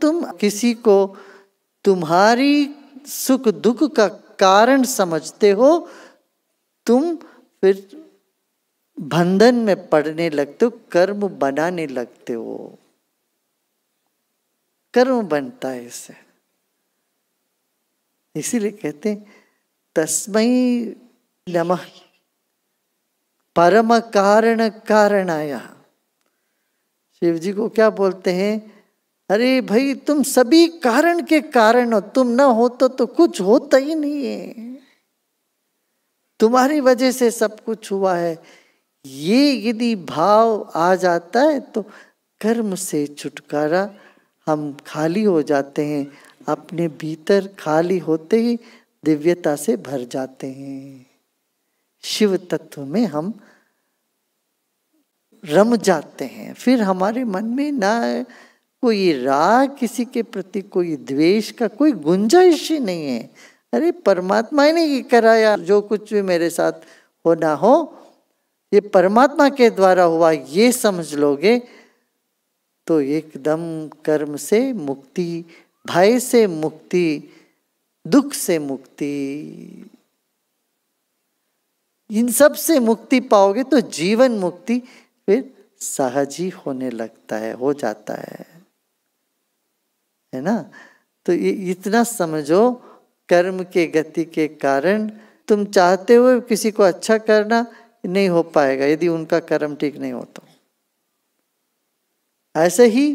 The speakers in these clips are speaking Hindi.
तुम किसी को तुम्हारी सुख दुख का कारण समझते हो तुम फिर बंधन में पड़ने लगते हो कर्म बनाने लगते हो कर्म बनता है इससे इसीलिए कहते तस्मय नम परम कारण कारणाया शिव जी को क्या बोलते हैं अरे भाई तुम सभी कारण के कारण हो तुम ना हो तो, तो कुछ होता ही नहीं है तुम्हारी वजह से सब कुछ हुआ है ये यदि भाव आ जाता है तो कर्म से छुटकारा हम खाली हो जाते हैं अपने भीतर खाली होते ही दिव्यता से भर जाते हैं शिव तत्व में हम रम जाते हैं फिर हमारे मन में ना कोई राग किसी के प्रति कोई द्वेष का कोई गुंजाइश ही नहीं है अरे परमात्मा ही नहीं कराया जो कुछ भी मेरे साथ होना हो ये परमात्मा के द्वारा हुआ ये समझ लोगे तो एकदम कर्म से मुक्ति भय से मुक्ति दुख से मुक्ति इन सब से मुक्ति पाओगे तो जीवन मुक्ति फिर सहज ही होने लगता है हो जाता है है ना तो ये इतना समझो कर्म के गति के कारण तुम चाहते हो किसी को अच्छा करना नहीं हो पाएगा यदि उनका कर्म ठीक नहीं हो तो ऐसे ही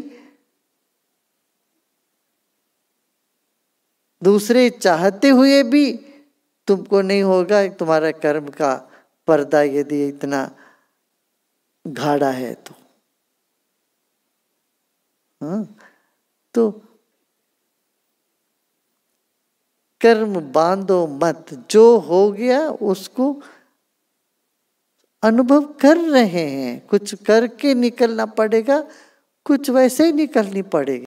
दूसरे चाहते हुए भी तुमको नहीं होगा तुम्हारा कर्म का पर्दा यदि इतना घाड़ा है तो हाँ तो कर्म बांधो मत जो हो गया उसको अनुभव कर रहे हैं कुछ करके निकलना पड़ेगा कुछ वैसे ही निकलनी पड़ेगी